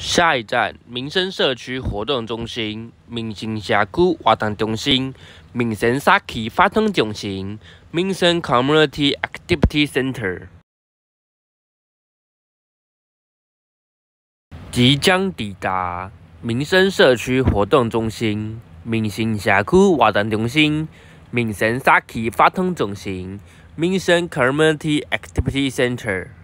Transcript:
下一站，民生社区活动中心，民生社区活动中心，民生社区发动中心，民生 Community Activity Center，即将抵达，民生社区活动中心，民生社区活动中心，民生社区发动中心，民生 Community Activity Center。